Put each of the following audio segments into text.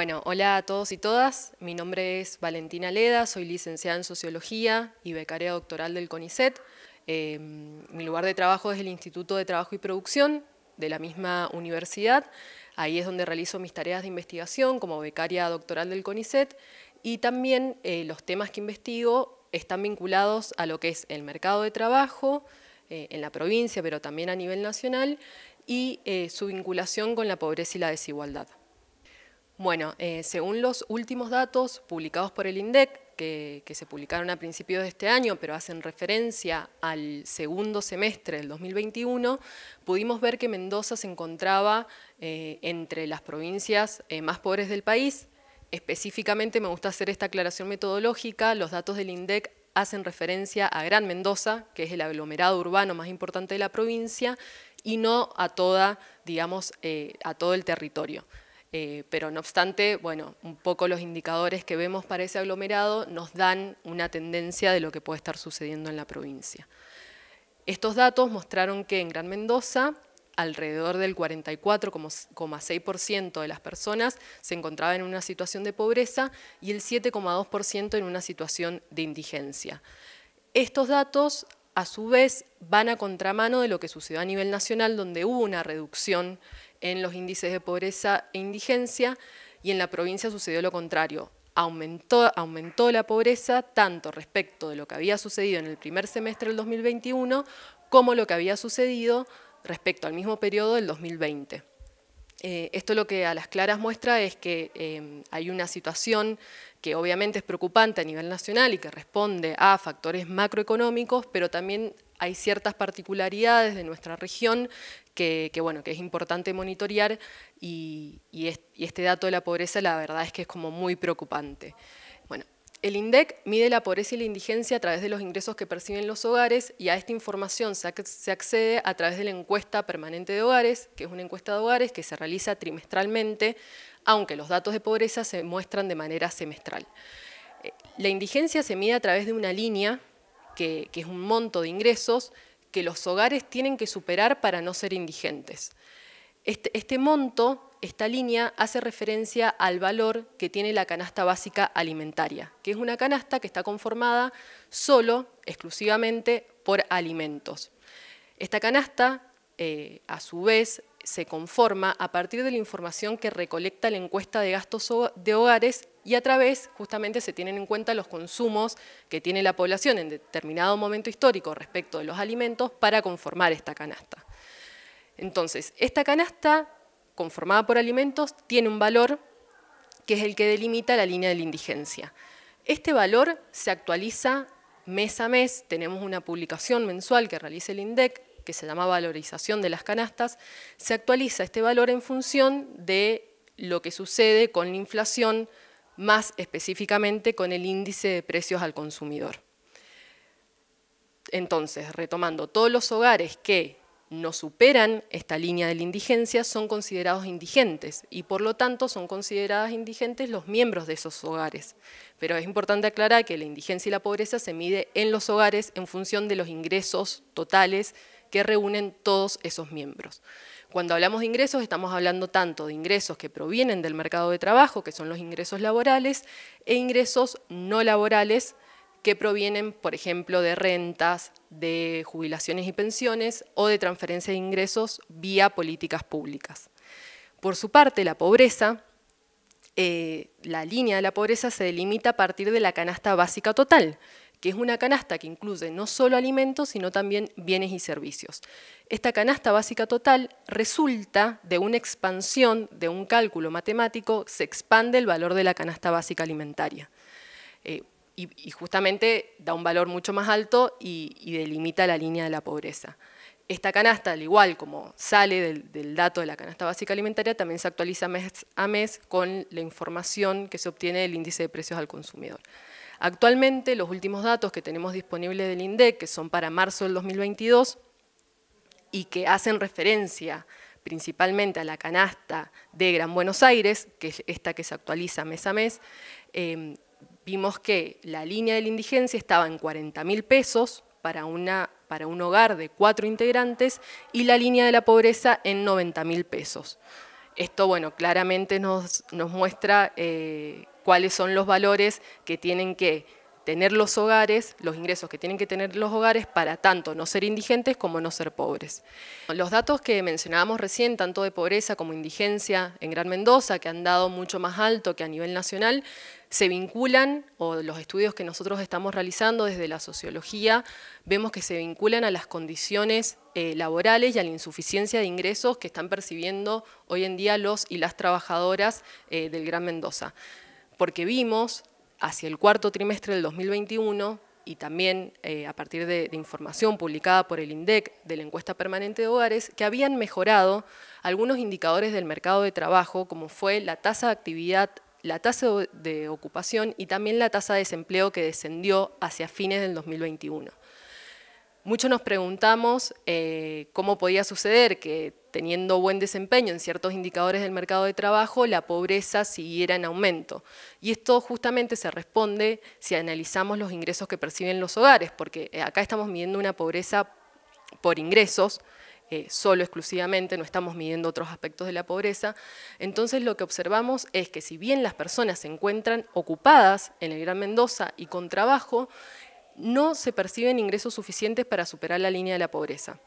Bueno, hola a todos y todas. Mi nombre es Valentina Leda, soy licenciada en Sociología y becaria doctoral del CONICET. Em, mi lugar de trabajo es el Instituto de Trabajo y Producción de la misma universidad. Ahí es donde realizo mis tareas de investigación como becaria doctoral del CONICET y también eh, los temas que investigo están vinculados a lo que es el mercado de trabajo eh, en la provincia, pero también a nivel nacional y eh, su vinculación con la pobreza y la desigualdad. Bueno, eh, según los últimos datos publicados por el INDEC, que, se publicaron a principios de este año, pero hacen referencia al segundo semestre del 2021, pudimos ver que Mendoza se encontraba eh, entre las provincias eh, más pobres del país. Específicamente me gusta hacer esta aclaración metodológica, los datos del INDEC hacen referencia a Gran Mendoza, que es el aglomerado urbano más importante de la provincia, y no a toda, digamos, a todo el territorio. Eh, pero no obstante, bueno, un poco los indicadores que vemos para ese aglomerado nos dan una tendencia de lo que puede estar sucediendo en la provincia. Estos datos mostraron que en Gran Mendoza alrededor del 44,6% de las personas se encontraban en una situación de pobreza y el 7,2% en una situación de indigencia. Estos datos, a su vez, van a contramano de lo que sucedió a nivel nacional, donde hubo una reducción en los índices de pobreza e indigencia y en la provincia sucedió lo contrario. Aumentó, aumentó la pobreza tanto respecto de lo que había sucedido en el primer semestre del 2021 como lo que había sucedido respecto al mismo periodo del 2020. Eh, esto lo que a las claras muestra es que em, hay una situación que obviamente es preocupante a nivel nacional y que responde a factores macroeconómicos, pero también hay ciertas particularidades de nuestra región que, bueno, que es importante monitorear y, este dato de la pobreza la verdad es que es como muy preocupante. Bueno, el INDEC mide la pobreza y la indigencia a través de los ingresos que perciben los hogares y a esta información se accede a través de la encuesta permanente de hogares, que es una encuesta de hogares que se realiza trimestralmente, aunque los datos de pobreza se muestran de manera semestral. Eh, la indigencia se mide a través de una línea que, es un monto de ingresos que los hogares tienen que superar para no ser indigentes. Este, este, monto, esta línea, hace referencia al valor que tiene la canasta básica alimentaria, que es una canasta que está conformada solo, exclusivamente, por alimentos. Esta canasta, eh, a su vez, se conforma a partir de la información que recolecta la encuesta de gastos de hogares y a través justamente se tienen en cuenta los consumos que tiene la población en determinado momento histórico respecto de los alimentos para conformar esta canasta. Entonces, esta canasta conformada por alimentos tiene un valor que es el que delimita la línea de la indigencia. Este valor se actualiza mes a mes, tenemos una publicación mensual que realiza el INDEC que se llama valorización de las canastas, se actualiza este valor en función de lo que sucede con la inflación más específicamente con el índice de precios al consumidor. Entonces, retomando, todos los hogares que no superan esta línea de la indigencia son considerados indigentes y por lo tanto son consideradas indigentes los miembros de esos hogares. Pero es importante aclarar que la indigencia y la pobreza se mide en los hogares en función de los ingresos totales que reúnen todos esos miembros. Cuando hablamos de ingresos estamos hablando tanto de ingresos que provienen del mercado de trabajo, que son los ingresos laborales, e ingresos no laborales que provienen, por ejemplo, de rentas, de jubilaciones y pensiones o de transferencia de ingresos vía políticas públicas. Por su parte, la pobreza, eh, la línea de la pobreza se delimita a partir de la canasta básica total, que es una canasta que incluye no solo alimentos, sino también bienes y servicios. Esta canasta básica total resulta de una expansión de un cálculo matemático, se expande el valor de la canasta básica alimentaria. Eh, y, justamente da un valor mucho más alto y, delimita la línea de la pobreza. Esta canasta, al igual como sale del, del dato de la canasta básica alimentaria, también se actualiza mes a mes con la información que se obtiene del índice de precios al consumidor. Actualmente, los últimos datos que tenemos disponibles del INDEC, que son para marzo del 2022, y que hacen referencia principalmente a la canasta de Gran Buenos Aires, que es esta que se actualiza mes a mes, em, vimos que la línea de la indigencia estaba en 40 mil pesos para, un hogar de cuatro integrantes y la línea de la pobreza en 90 mil pesos. Esto, bueno, claramente nos, muestra eh, cuáles son los valores que tienen que tener los hogares, los ingresos que tienen que tener los hogares para tanto no ser indigentes como no ser pobres. Los datos que mencionábamos recién, tanto de pobreza como indigencia en Gran Mendoza, que han dado mucho más alto que a nivel nacional, se vinculan, o los estudios que nosotros estamos realizando desde la sociología, vemos que se vinculan a las condiciones eh, laborales y a la insuficiencia de ingresos que están percibiendo hoy en día los y las trabajadoras eh, del Gran Mendoza porque vimos hacia el cuarto trimestre del 2021 y también eh, a partir de, de, información publicada por el INDEC de la encuesta permanente de hogares, que habían mejorado algunos indicadores del mercado de trabajo, como fue la tasa de actividad, la tasa de ocupación y también la tasa de desempleo que descendió hacia fines del 2021. Muchos nos preguntamos eh, cómo podía suceder que teniendo buen desempeño en ciertos indicadores del mercado de trabajo, la pobreza siguiera en aumento. Y esto justamente se responde si analizamos los ingresos que perciben los hogares, porque eh, acá estamos midiendo una pobreza por ingresos, eh, solo exclusivamente, no estamos midiendo otros aspectos de la pobreza. Entonces lo que observamos es que si bien las personas se encuentran ocupadas en el Gran Mendoza y con trabajo, no se perciben ingresos suficientes para superar la línea de la pobreza.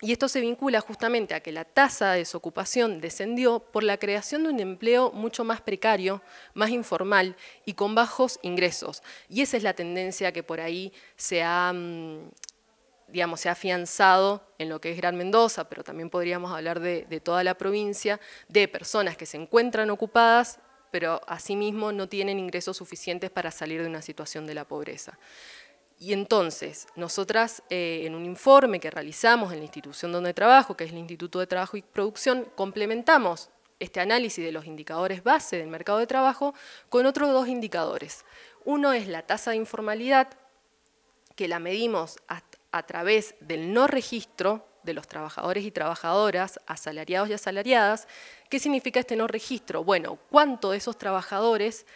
Y esto se vincula justamente a que la tasa de desocupación descendió por la creación de un empleo mucho más precario, más informal y con bajos ingresos. Y esa es la tendencia que por ahí se ha, mm, se ha afianzado en lo que es Gran Mendoza, pero también podríamos hablar de, de toda la provincia, de personas que se encuentran ocupadas pero asimismo no tienen ingresos suficientes para salir de una situación de la pobreza. Y entonces, nosotras eh, en un informe que realizamos en la institución donde trabajo, que es el Instituto de Trabajo y Producción, complementamos este análisis de los indicadores base del mercado de trabajo con otros dos indicadores. Uno es la tasa de informalidad, que la medimos a, a través del no registro de los trabajadores y trabajadoras, asalariados y asalariadas. ¿Qué significa este no registro? Bueno, cuánto de esos trabajadores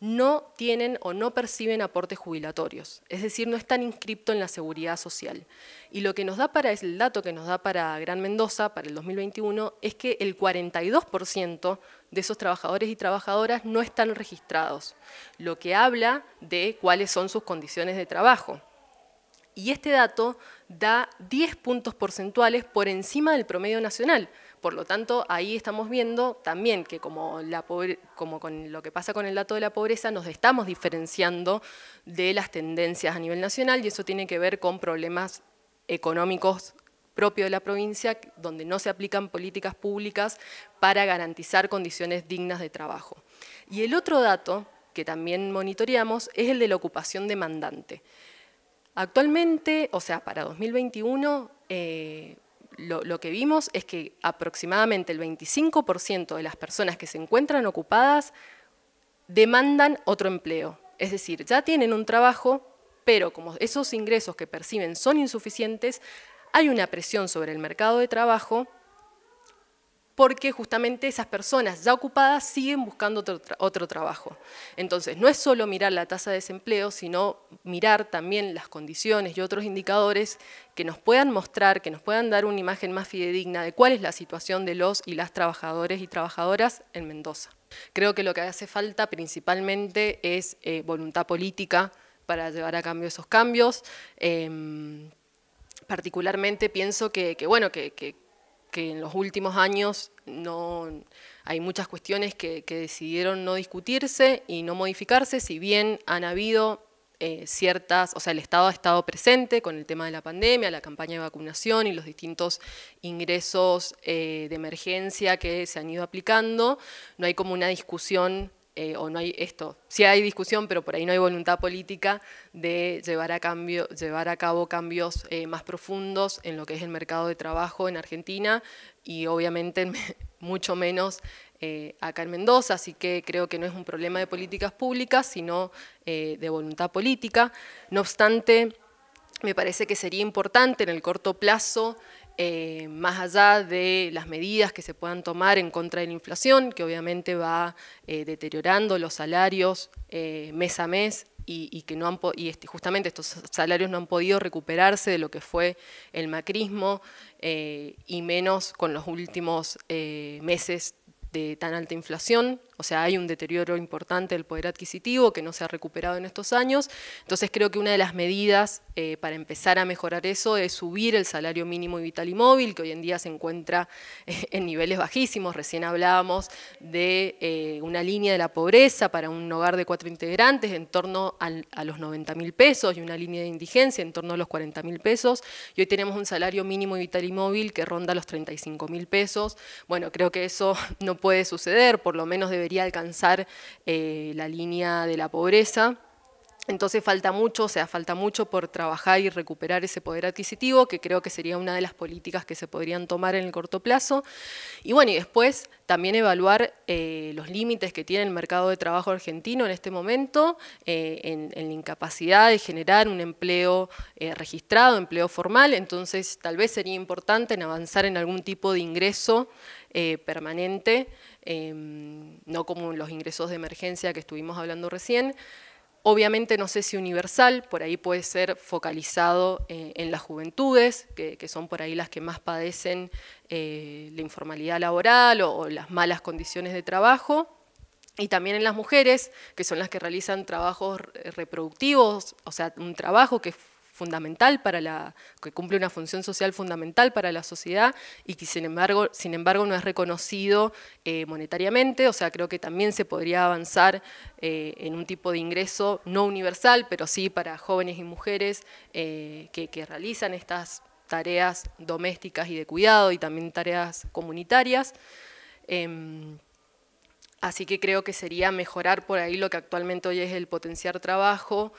no tienen o no perciben aportes jubilatorios, es decir, no están inscriptos en la seguridad social. Y lo que nos da para es el dato que nos da para Gran Mendoza para el 2021 es que el 42% de esos trabajadores y trabajadoras no están registrados, lo que habla de cuáles son sus condiciones de trabajo. Y este dato da 10 puntos porcentuales por encima del promedio nacional, por lo tanto, ahí estamos viendo también que como, con lo que pasa con el dato de la pobreza, nos estamos diferenciando de las tendencias a nivel nacional y eso tiene que ver con problemas económicos propios de la provincia, donde no se aplican políticas públicas para garantizar condiciones dignas de trabajo. Y el otro dato que también monitoreamos es el de la ocupación demandante. Actualmente, o sea, para 2021, lo, que vimos es que aproximadamente el 25% de las personas que se encuentran ocupadas demandan otro empleo. Es decir, ya tienen un trabajo, pero como esos ingresos que perciben son insuficientes, hay una presión sobre el mercado de trabajo porque justamente esas personas ya ocupadas siguen buscando otro, trabajo. Entonces, no es solo mirar la tasa de desempleo, sino mirar también las condiciones y otros indicadores que nos puedan mostrar, que nos puedan dar una imagen más fidedigna de cuál es la situación de los y las trabajadores y trabajadoras en Mendoza. Creo que lo que hace falta principalmente es eh, voluntad política para llevar a cambio esos cambios. Em, particularmente pienso que, bueno, que que en los últimos años no, hay muchas cuestiones que, decidieron no discutirse y no modificarse, si bien han habido eh, ciertas, o sea, el Estado ha estado presente con el tema de la pandemia, la campaña de vacunación y los distintos ingresos eh, de emergencia que se han ido aplicando. No hay como una discusión eh, o no hay esto, sí hay discusión, pero por ahí no hay voluntad política de llevar a, cambio, llevar a cabo cambios eh, más profundos en lo que es el mercado de trabajo en Argentina y obviamente mucho menos eh, acá en Mendoza, así que creo que no es un problema de políticas públicas, sino de voluntad política. No obstante, me parece que sería importante en el corto plazo eh, más allá de las medidas que se puedan tomar en contra de la inflación, que obviamente va eh, deteriorando los salarios eh, mes a mes y, que no han y este, justamente estos salarios no han podido recuperarse de lo que fue el macrismo y menos con los últimos meses de tan alta inflación, o sea, hay un deterioro importante del poder adquisitivo que no se ha recuperado en estos años, entonces creo que una de las medidas eh, para empezar a mejorar eso es subir el salario mínimo y vital y móvil, que hoy en día se encuentra eh, en niveles bajísimos, recién hablábamos de eh, una línea de la pobreza para un hogar de cuatro integrantes en torno a los 90 mil pesos y una línea de indigencia en torno a los 40 mil pesos, y hoy tenemos un salario mínimo y vital y móvil que ronda los 35 mil pesos, bueno, creo que eso no puede puede suceder, por lo menos debería alcanzar eh, la línea de la pobreza. Entonces falta mucho, o sea, falta mucho por trabajar y recuperar ese poder adquisitivo, que creo que sería una de las políticas que se podrían tomar en el corto plazo. Y bueno, y después también evaluar eh, los límites que tiene el mercado de trabajo argentino en este momento, eh, en, la incapacidad de generar un empleo eh, registrado, empleo formal. Entonces, tal vez sería importante avanzar en algún tipo de ingreso permanente, em, no como los ingresos de emergencia que estuvimos hablando recién, Obviamente no sé si universal, por ahí puede ser focalizado eh, en las juventudes, que, son por ahí las que más padecen eh, la informalidad laboral o las malas condiciones de trabajo, y también en las mujeres, que son las que realizan trabajos eh, reproductivos, o sea, un trabajo que fundamental para la, que cumple una función social fundamental para la sociedad y que sin embargo, sin embargo no es reconocido eh, monetariamente, o sea, creo que también se podría avanzar eh, en un tipo de ingreso no universal, pero sí para jóvenes y mujeres eh, que, realizan estas tareas domésticas y de cuidado y también tareas comunitarias. Em, así que creo que sería mejorar por ahí lo que actualmente hoy es el potenciar trabajo,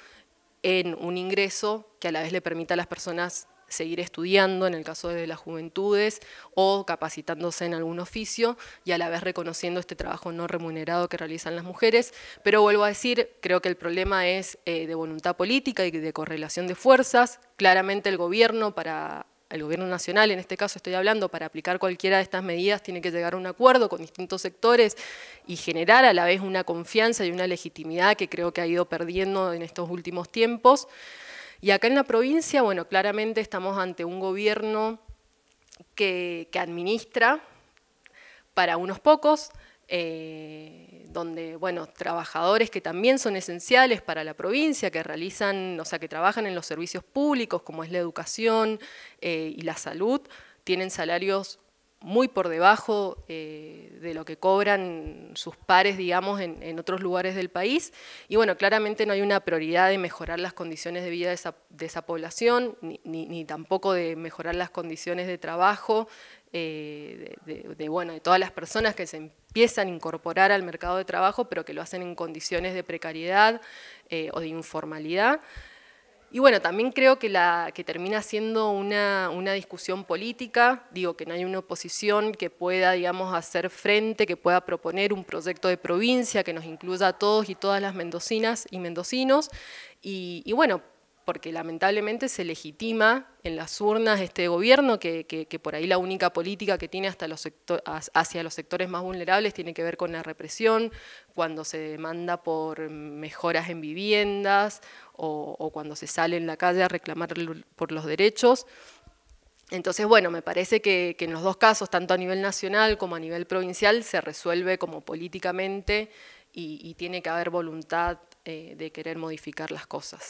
en un ingreso que a la vez le permita a las personas seguir estudiando en el caso de las juventudes o capacitándose en algún oficio y a la vez reconociendo este trabajo no remunerado que realizan las mujeres. Pero vuelvo a decir, creo que el problema es eh, de voluntad política y de correlación de fuerzas. Claramente el gobierno para el gobierno nacional, en este caso estoy hablando, para aplicar cualquiera de estas medidas tiene que llegar a un acuerdo con distintos sectores y generar a la vez una confianza y una legitimidad que creo que ha ido perdiendo en estos últimos tiempos. Y acá en la provincia, bueno, claramente estamos ante un gobierno que, que administra para unos pocos, eh, donde, bueno, trabajadores que también son esenciales para la provincia, que realizan, o sea, que trabajan en los servicios públicos, como es la educación eh, y la salud, tienen salarios muy por debajo eh, de lo que cobran sus pares, digamos, en, otros lugares del país. Y bueno, claramente no hay una prioridad de mejorar las condiciones de vida de esa, población, ni, tampoco de mejorar las condiciones de trabajo de, de, bueno, de todas las personas que se empiezan a incorporar al mercado de trabajo, pero que lo hacen en condiciones de precariedad eh, o de informalidad. Y bueno, también creo que, la, que termina siendo una, discusión política, digo que no hay una oposición que pueda, digamos, hacer frente, que pueda proponer un proyecto de provincia que nos incluya a todos y todas las mendocinas y mendocinos. y bueno, porque lamentablemente se legitima en las urnas este gobierno, que, por ahí la única política que tiene hacia los sectores más vulnerables tiene que ver con la represión, cuando se demanda por mejoras en viviendas o, cuando se sale en la calle a reclamar por los derechos. Entonces, bueno, me parece que, en los dos casos, tanto a nivel nacional como a nivel provincial, se resuelve como políticamente y, tiene que haber voluntad eh, de querer modificar las cosas.